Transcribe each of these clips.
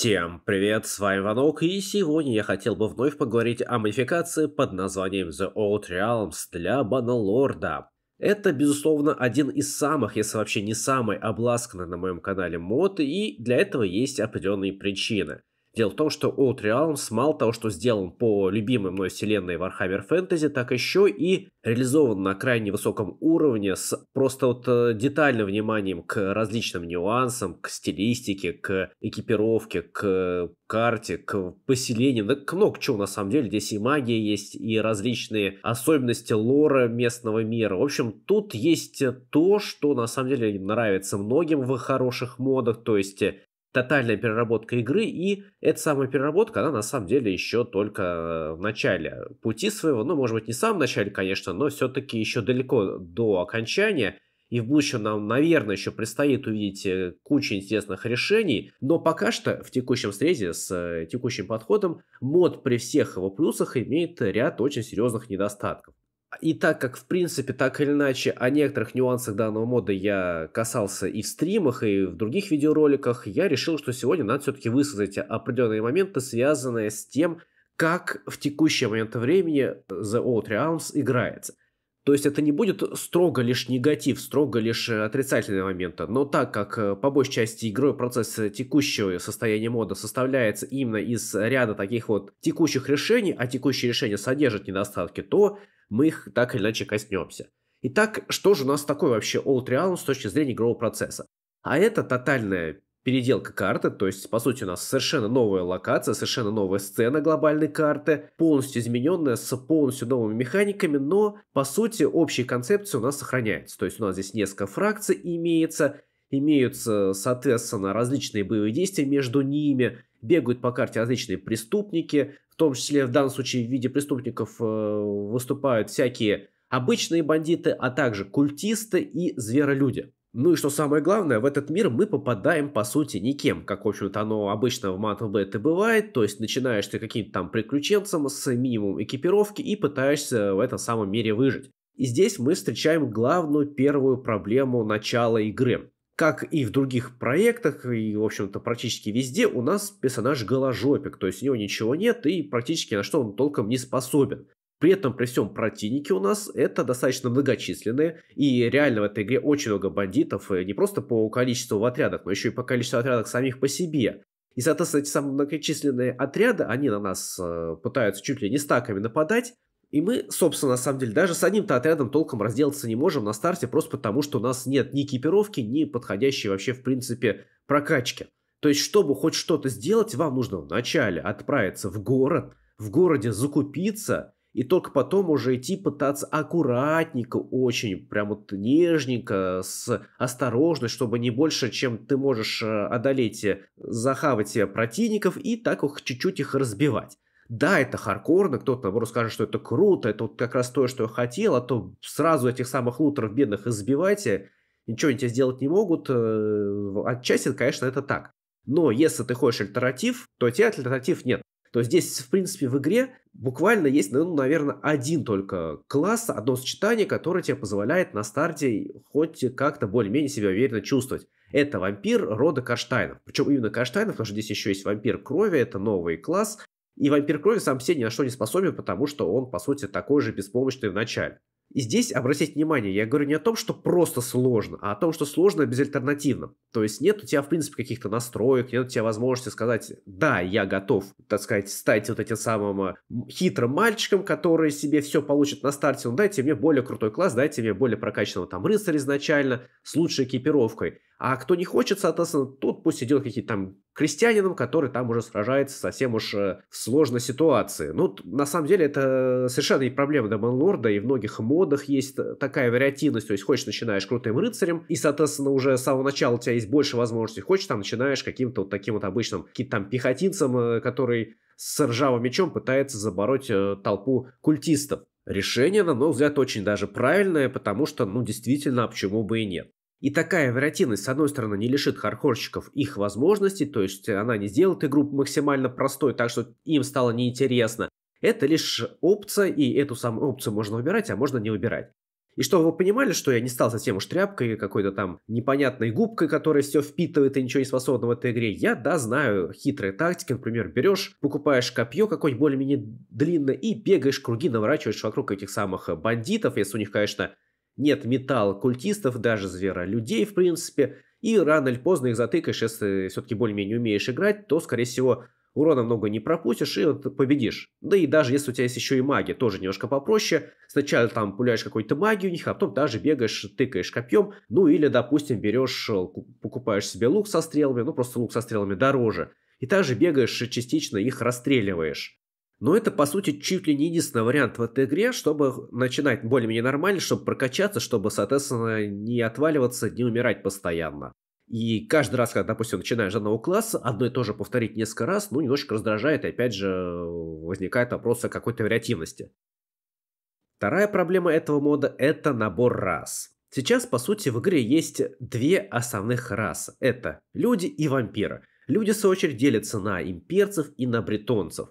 Всем привет, с вами Ванок, и сегодня я хотел бы вновь поговорить о модификации под названием The Old Realms для Баналорда. Это, безусловно, один из самых, если вообще не самый обласканный на моем канале мод, и для этого есть определенные причины. Дело в том, что Old Realms мало того, что сделан по любимой мной вселенной Warhammer Fantasy, так еще и реализован на крайне высоком уровне с просто вот э, детальным вниманием к различным нюансам, к стилистике, к экипировке, к карте, к поселению, да к много чего на самом деле. Здесь и магия есть, и различные особенности лора местного мира. В общем, тут есть то, что на самом деле нравится многим в хороших модах, то есть э, тотальная переработка игры, и эта самая переработка, она на самом деле еще только э, в начале пути своего, ну, может быть, не в самом начале, конечно, но все-таки еще далеко до окончания, и в будущем нам, наверное, еще предстоит увидеть э, кучу интересных решений, но пока что в текущем срезе с э, текущим подходом мод при всех его плюсах имеет ряд очень серьезных недостатков. И так как, в принципе, так или иначе, о некоторых нюансах данного мода я касался и в стримах, и в других видеороликах, я решил, что сегодня надо все-таки высказать определенные моменты, связанные с тем, как в текущее момент времени э, The Old Realms играется. То есть это не будет строго лишь негатив, строго лишь э, отрицательные моменты. Но так как э, по большей части игровой процесс э, текущего состояния мода составляется именно из ряда таких вот текущих решений, а текущие решения содержат недостатки, то мы их так или иначе коснемся. Итак, что же у нас такое вообще Old Realm с точки зрения игрового процесса? А это тотальная переделка карты, то есть, по сути, у нас совершенно новая локация, совершенно новая сцена глобальной карты, полностью измененная, с полностью новыми механиками, но, по сути, общая концепция у нас сохраняется. То есть у нас здесь несколько фракций имеется, имеются, соответственно, различные боевые действия между ними, бегают по карте различные преступники, в том числе в данном случае в виде преступников э, выступают всякие обычные бандиты, а также культисты и зверолюди. Ну и что самое главное, в этот мир мы попадаем, по сути, никем, как, в общем-то, оно обычно в Мантл это бывает, то есть начинаешь ты каким-то там приключенцем с минимум экипировки и пытаешься в этом самом мире выжить. И здесь мы встречаем главную первую проблему начала игры. Как и в других проектах, и, в общем-то, практически везде, у нас персонаж голожопик, то есть у него ничего нет, и практически на что он толком не способен. При этом, при всем, противники у нас это достаточно многочисленные, и реально в этой игре очень много бандитов, э, не просто по количеству в отрядах, но еще и по количеству отрядов самих по себе. И, соответственно, эти самые многочисленные отряды, они на нас э, пытаются чуть ли не стаками нападать, и мы, собственно, на самом деле, даже с одним-то отрядом толком разделаться не можем на старте, просто потому что у нас нет ни экипировки, ни подходящей вообще, в принципе, прокачки. То есть, чтобы хоть что-то сделать, вам нужно вначале отправиться в город, в городе закупиться – и только потом уже идти пытаться аккуратненько, очень прям вот нежненько, с осторожностью, чтобы не больше, чем ты можешь э, одолеть, э, захавать э, противников и так их чуть-чуть их разбивать. Да, это хардкорно, кто-то вроде скажет, что это круто, это вот как раз то, что я хотел, а то сразу этих самых лутеров бедных избивайте, ничего они тебе сделать не могут. Отчасти, конечно, это так. Но если ты хочешь альтернатив, то тебе альтернатив нет то здесь, в принципе, в игре буквально есть, ну, наверное, один только класс, одно сочетание, которое тебе позволяет на старте хоть как-то более-менее себя уверенно чувствовать. Это вампир рода Каштайнов. Причем именно Каштайнов, потому что здесь еще есть вампир крови, это новый класс. И вампир крови сам себе ни на что не способен, потому что он, по сути, такой же беспомощный в начале. И здесь обратите внимание, я говорю не о том, что просто сложно, а о том, что сложно безальтернативно. То есть нет у тебя, в принципе, каких-то настроек, нет у тебя возможности сказать, да, я готов, так сказать, стать вот этим самым э, хитрым мальчиком, который себе все получит на старте, ну дайте мне более крутой класс, дайте мне более прокачанного там рыцаря изначально с лучшей экипировкой. А кто не хочет, соответственно, тот пусть идет какие-то там крестьянином, который там уже сражается совсем уж э, в сложной ситуации. Ну, на самом деле, это совершенно не проблема Демонлорда, и в многих модах есть э, такая вариативность, то есть хочешь начинаешь крутым рыцарем, и, соответственно, уже с самого начала у тебя есть больше возможностей, хочешь там начинаешь каким-то вот таким вот обычным, каким-то там пехотинцем, э, который с ржавым мечом пытается забороть толпу культистов. Решение, на мой взгляд, очень даже правильное, потому что, ну, действительно, а почему бы и нет. И такая вероятность, с одной стороны, не лишит хардкорщиков их возможностей, то есть она не сделает игру максимально простой, так что им стало неинтересно. Это лишь опция, и эту самую опцию можно выбирать, а можно не выбирать. И чтобы вы понимали, что я не стал совсем уж тряпкой, какой-то там непонятной губкой, которая все впитывает и ничего не способна в этой игре. Я, да, знаю хитрые тактики. Например, берешь, покупаешь копье какое-нибудь более-менее длинное и бегаешь круги, наворачиваешь вокруг этих самых бандитов, если у них, конечно, нет металла культистов, даже людей в принципе. И рано или поздно их затыкаешь, если все-таки более-менее умеешь играть, то, скорее всего, урона много не пропустишь и вот победишь. Да и даже если у тебя есть еще и магия, тоже немножко попроще. Сначала там пуляешь какой то магию у них, а потом даже бегаешь, тыкаешь копьем. Ну или, допустим, берешь, э, покупаешь себе лук со стрелами, ну просто лук со стрелами дороже. И также бегаешь и частично их расстреливаешь. Но это, по сути, чуть ли не единственный вариант в этой игре, чтобы начинать более-менее нормально, чтобы прокачаться, чтобы, соответственно, не отваливаться, не умирать постоянно. И каждый раз, когда, допустим, начинаешь данного класса, одно и то же повторить несколько раз, ну, немножечко раздражает, и опять же возникает вопрос о какой-то вариативности. Вторая проблема этого мода – это набор рас. Сейчас, по сути, в игре есть две основных расы. Это люди и вампиры. Люди, в свою очередь, делятся на имперцев и на бретонцев.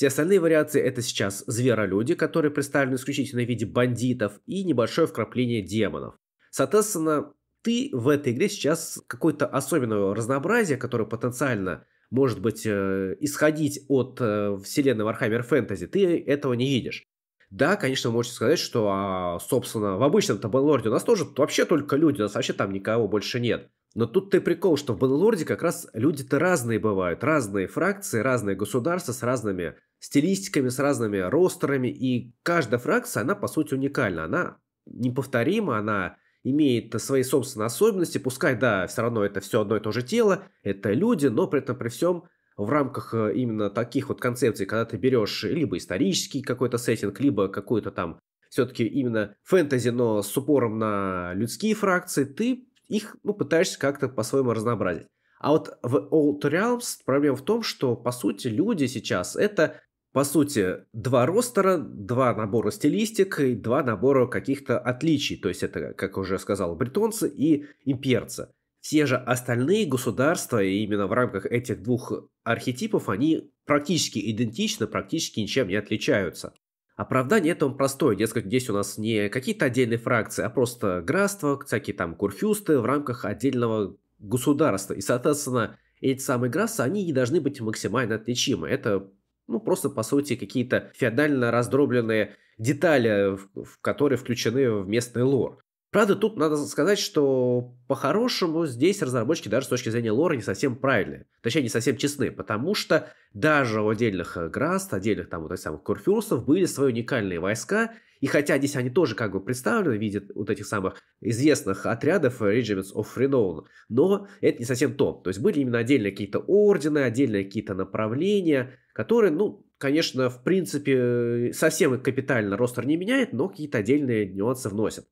Все остальные вариации это сейчас зверолюди, которые представлены исключительно в виде бандитов и небольшое вкрапление демонов. Соответственно, ты в этой игре сейчас какое-то особенное разнообразие, которое потенциально может быть э, исходить от э, вселенной Warhammer Fantasy, ты этого не видишь. Да, конечно, вы можете сказать, что, а, собственно, в обычном-то Бенлорде у нас тоже вообще только люди, у нас вообще там никого больше нет. Но тут ты прикол, что в Бенлорде как раз люди-то разные бывают, разные фракции, разные государства с разными стилистиками, с разными ростерами, и каждая фракция, она по сути уникальна, она неповторима, она имеет свои собственные особенности, пускай, да, все равно это все одно и то же тело, это люди, но при этом при всем в рамках э, именно таких вот концепций, когда ты берешь либо исторический какой-то сеттинг, либо какой то там все-таки именно фэнтези, но с упором на людские фракции, ты их ну, пытаешься как-то по-своему разнообразить. А вот в Old Realms проблема в том, что, по сути, люди сейчас — это по сути, два ростера, два набора стилистик и два набора каких-то отличий. То есть это, как уже сказал, бритонцы и имперцы. Все же остальные государства, и именно в рамках этих двух архетипов, они практически идентичны, практически ничем не отличаются. Оправдание этому простое, дескать, здесь у нас не какие-то отдельные фракции, а просто графства, всякие там курфюсты в рамках отдельного государства. И, соответственно, эти самые графства они не должны быть максимально отличимы. Это ну, просто, по сути, какие-то феодально раздробленные детали, в, в которые включены в местный лор. Правда, тут надо сказать, что по-хорошему здесь разработчики даже с точки зрения лора не совсем правильные. Точнее, не совсем честны, потому что даже у отдельных э, Граст, отдельных там вот этих самых Курфюрсов были свои уникальные войска, и хотя здесь они тоже как бы представлены в виде вот этих самых известных отрядов э, Regiments of Renown, но это не совсем то. То есть были именно отдельные какие-то ордены, отдельные какие-то направления, которые, ну, конечно, в принципе, э, совсем капитально ростер не меняет, но какие-то отдельные нюансы вносят.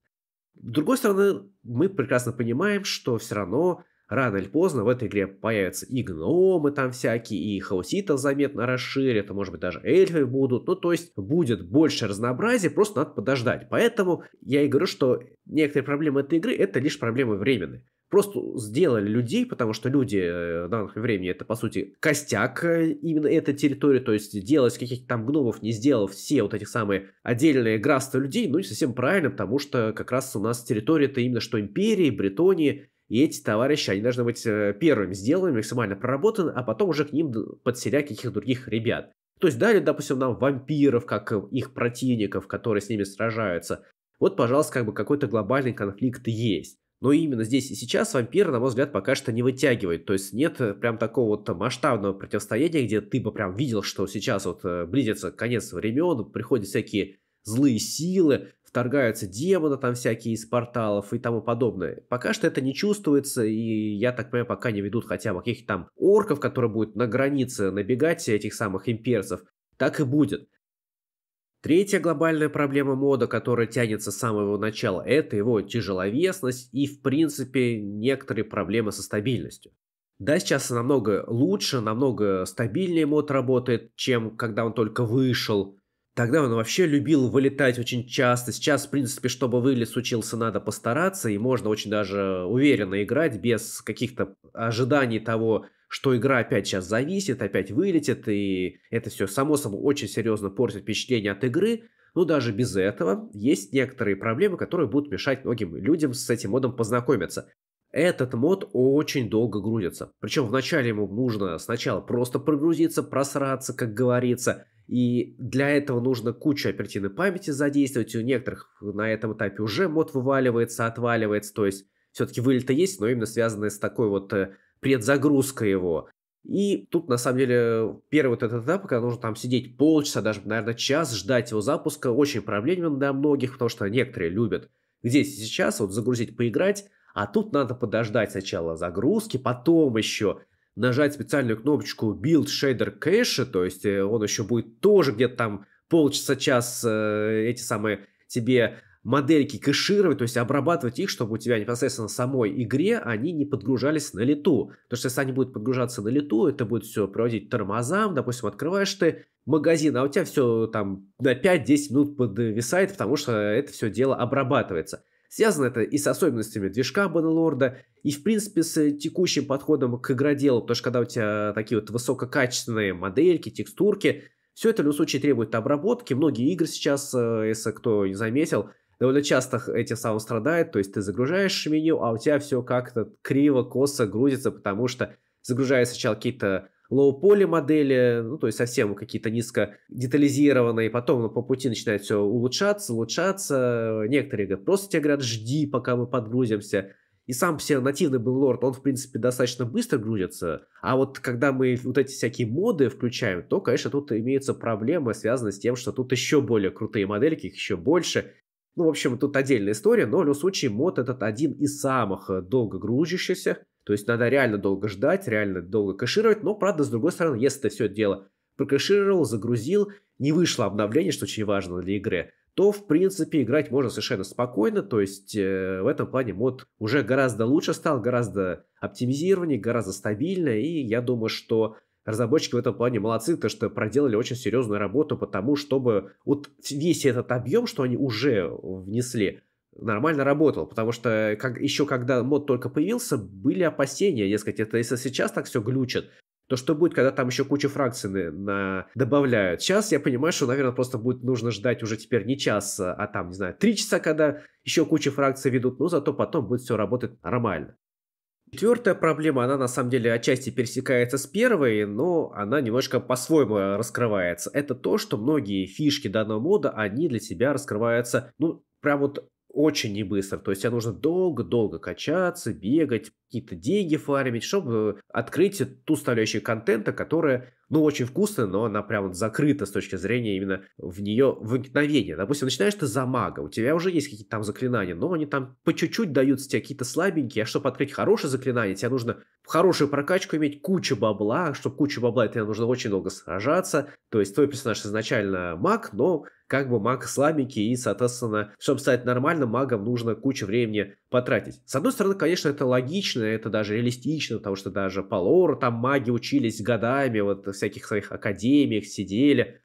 С другой стороны, мы прекрасно понимаем, что все равно рано или поздно в этой игре появятся и гномы там всякие, и хауситов заметно расширят, а может быть даже эльфы будут. Ну, то есть будет больше разнообразия, просто надо подождать. Поэтому я и говорю, что некоторые проблемы этой игры это лишь проблемы временные просто сделали людей, потому что люди э, в данном времени это, по сути, костяк э, именно этой территории, то есть делать каких-то там гномов, не сделав все вот эти самые отдельные графства людей, ну, не совсем правильно, потому что как раз у нас территория это именно что империи, Бретонии, и эти товарищи, они должны быть э, первыми сделаны, максимально проработаны, а потом уже к ним подселять каких-то других ребят. То есть дали, допустим, нам вампиров, как их противников, которые с ними сражаются. Вот, пожалуйста, как бы какой-то глобальный конфликт есть. Но именно здесь и сейчас вампир, на мой взгляд, пока что не вытягивает. То есть нет э, прям такого вот масштабного противостояния, где ты бы прям видел, что сейчас вот э, близится конец времен, приходят всякие злые силы, вторгаются демоны там всякие из порталов и тому подобное. Пока что это не чувствуется, и я так понимаю, пока не ведут хотя бы каких-то там орков, которые будут на границе набегать этих самых имперцев, так и будет. Третья глобальная проблема мода, которая тянется с самого начала, это его тяжеловесность и, в принципе, некоторые проблемы со стабильностью. Да, сейчас намного лучше, намного стабильнее мод работает, чем когда он только вышел. Тогда он вообще любил вылетать очень часто. Сейчас, в принципе, чтобы вылез учился, надо постараться, и можно очень даже уверенно играть без каких-то ожиданий того, что игра опять сейчас зависит, опять вылетит, и это все, само собой, очень серьезно портит впечатление от игры. Но даже без этого есть некоторые проблемы, которые будут мешать многим людям с этим модом познакомиться. Этот мод очень долго грузится. Причем вначале ему нужно сначала просто прогрузиться, просраться, как говорится. И для этого нужно кучу оперативной памяти задействовать. у некоторых на этом этапе уже мод вываливается, отваливается. То есть все-таки вылета есть, но именно связанные с такой вот э, предзагрузка его. И тут, на самом деле, первый вот этот этап, когда нужно там сидеть полчаса, даже, наверное, час, ждать его запуска, очень проблемен для многих, потому что некоторые любят здесь и сейчас вот загрузить, поиграть, а тут надо подождать сначала загрузки, потом еще нажать специальную кнопочку Build Shader Cache, то есть э, он еще будет тоже где-то там полчаса-час э, эти самые тебе модельки кэшировать, то есть обрабатывать их, чтобы у тебя непосредственно самой игре они не подгружались на лету. Потому что если они будут подгружаться на лету, это будет все приводить тормозам. Допустим, открываешь ты магазин, а у тебя все там на 5-10 минут подвисает, потому что это все дело обрабатывается. Связано это и с особенностями движка Баннелорда, и в принципе с текущим подходом к игроделу, потому что когда у тебя такие вот высококачественные модельки, текстурки, все это в любом случае требует обработки. Многие игры сейчас, э, если кто не заметил, довольно часто эти сау страдают, то есть ты загружаешь меню, а у тебя все как-то криво, косо грузится, потому что загружаются сначала какие-то лоу-поле модели, ну, то есть совсем какие-то низко детализированные, потом ну, по пути начинает все улучшаться, улучшаться, некоторые говорят, просто тебе говорят, жди, пока мы подгрузимся, и сам все нативный был лорд, он, в принципе, достаточно быстро грузится. А вот когда мы вот эти всякие моды включаем, то, конечно, тут имеются проблемы, связанные с тем, что тут еще более крутые модельки, их еще больше. Ну, в общем, тут отдельная история, но в любом случае мод этот один из самых э, долго грузящихся. То есть надо реально долго ждать, реально долго кэшировать. Но, правда, с другой стороны, если ты все дело прокэшировал, загрузил, не вышло обновление, что очень важно для игры, то, в принципе, играть можно совершенно спокойно. То есть э, в этом плане мод уже гораздо лучше стал, гораздо оптимизированнее, гораздо стабильнее. И я думаю, что разработчики в этом плане молодцы, то что проделали очень серьезную работу, потому чтобы вот весь этот объем, что они уже внесли, нормально работал, потому что как, еще когда мод только появился, были опасения, дескать, это если сейчас так все глючит, то что будет, когда там еще куча фракций на, на, добавляют? Сейчас я понимаю, что, наверное, просто будет нужно ждать уже теперь не час, а там, не знаю, три часа, когда еще куча фракций ведут, но зато потом будет все работать нормально. Четвертая проблема, она на самом деле отчасти пересекается с первой, но она немножко по-своему раскрывается. Это то, что многие фишки данного мода, они для тебя раскрываются, ну, прям вот очень не быстро. То есть тебе нужно долго-долго качаться, бегать, какие-то деньги фармить, чтобы открыть ту составляющую контента, которая, ну, очень вкусная, но она прям закрыта с точки зрения именно в нее вникновения. Допустим, начинаешь ты за мага, у тебя уже есть какие-то там заклинания, но они там по чуть-чуть даются тебе какие-то слабенькие, а чтобы открыть хорошее заклинание, тебе нужно хорошую прокачку иметь, кучу бабла, чтобы кучу бабла, это нужно очень долго сражаться, то есть твой персонаж изначально маг, но как бы маг слабенький, и, соответственно, чтобы стать нормальным магом, нужно куча времени потратить. С одной стороны, конечно, это логично, это даже реалистично, потому что даже по лору там маги учились годами, вот в всяких своих академиях сидели,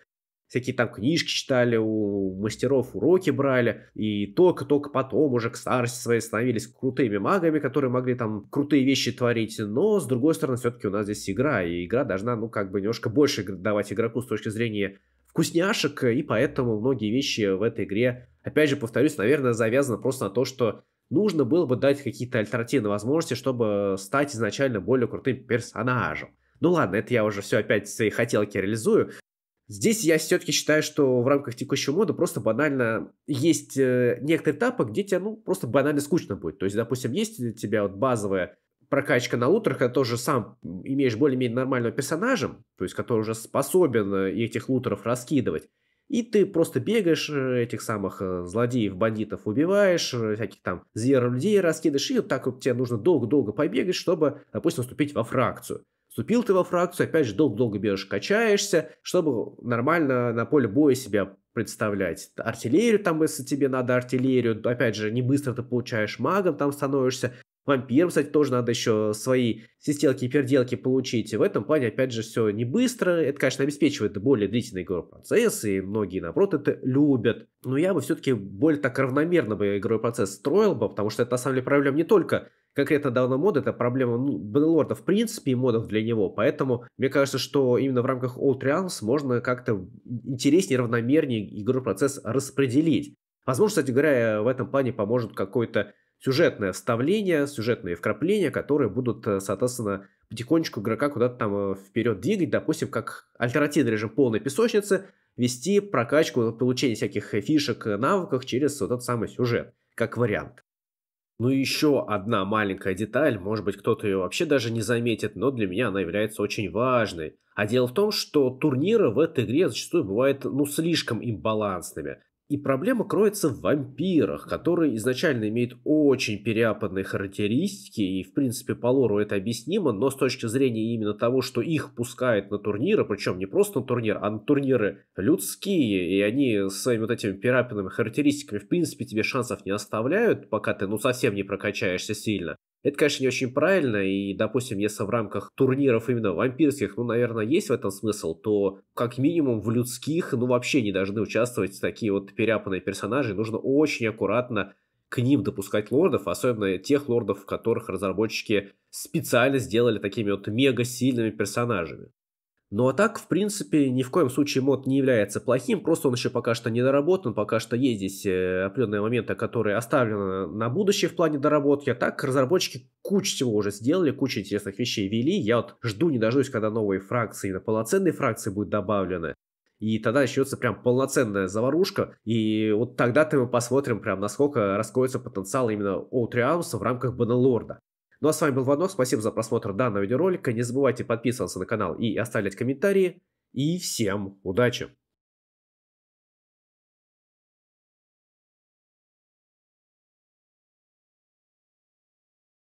всякие там книжки читали, у мастеров уроки брали, и только-только потом уже к старости своей становились крутыми магами, которые могли там крутые вещи творить, но, с другой стороны, все-таки у нас здесь игра, и игра должна, ну, как бы немножко больше давать игроку с точки зрения вкусняшек, и поэтому многие вещи в этой игре, опять же, повторюсь, наверное, завязаны просто на то, что нужно было бы дать какие-то альтернативные возможности, чтобы стать изначально более крутым персонажем. Ну ладно, это я уже все опять свои хотелки реализую. Здесь я все-таки считаю, что в рамках текущего мода просто банально есть э, некоторые этапы, где тебе ну, просто банально скучно будет. То есть, допустим, есть у тебя вот базовая прокачка на лутерах, когда ты уже сам имеешь более-менее нормального персонажа, то есть который уже способен э, этих лутеров раскидывать. И ты просто бегаешь, э, этих самых э, злодеев, бандитов убиваешь, э, всяких там зверолюдей раскидываешь, и вот так вот тебе нужно долго-долго побегать, чтобы, допустим, вступить во фракцию. Вступил ты во фракцию, опять же, долго-долго бежишь, качаешься, чтобы нормально на поле боя себя представлять. Артиллерию там, если тебе надо артиллерию, опять же, не быстро ты получаешь магом, там становишься. Вампирам, кстати, тоже надо еще свои систелки и перделки получить. в этом плане, опять же, все не быстро. Это, конечно, обеспечивает более длительный игровой процесс, и многие, наоборот, это любят. Но я бы все-таки более так равномерно бы игровой процесс строил бы, потому что это, на самом деле, проблема не только конкретно данного мода, это проблема ну, Бенелорда в принципе и модов для него, поэтому мне кажется, что именно в рамках All Trials можно как-то интереснее, равномернее игровой процесс распределить. Возможно, кстати говоря, в этом плане поможет какой-то сюжетное вставление, сюжетные вкрапления, которые будут, э, соответственно, потихонечку игрока куда-то там э, вперед двигать, допустим, как альтернативный режим полной песочницы, вести прокачку, получение всяких э, фишек, навыков через вот этот самый сюжет, как вариант. Ну и еще одна маленькая деталь, может быть кто-то ее вообще даже не заметит, но для меня она является очень важной. А дело в том, что турниры в этой игре зачастую бывают ну слишком имбалансными. И проблема кроется в вампирах, которые изначально имеют очень переапанные характеристики, и в принципе по лору это объяснимо, но с точки зрения именно того, что их пускают на турниры, причем не просто на турнир, а на турниры людские, и они с своими вот этими переапанными характеристиками в принципе тебе шансов не оставляют, пока ты ну совсем не прокачаешься сильно. Это, конечно, не очень правильно, и, допустим, если в рамках турниров именно вампирских, ну, наверное, есть в этом смысл, то как минимум в людских, ну, вообще не должны участвовать такие вот перяпанные персонажи, нужно очень аккуратно к ним допускать лордов, особенно тех лордов, которых разработчики специально сделали такими вот мега сильными персонажами. Ну а так, в принципе, ни в коем случае мод не является плохим, просто он еще пока что не доработан, пока что есть здесь э, определенные моменты, которые оставлены на будущее в плане доработки. А так, разработчики кучу всего уже сделали, кучу интересных вещей вели. Я вот жду, не дождусь, когда новые фракции, именно полноценные фракции будут добавлены. И тогда начнется прям полноценная заварушка. И вот тогда-то мы посмотрим, прям насколько раскроется потенциал именно Outreams в рамках Баннелорда. Ну а с вами был Ванов, спасибо за просмотр данного видеоролика, не забывайте подписываться на канал и оставлять комментарии, и всем удачи!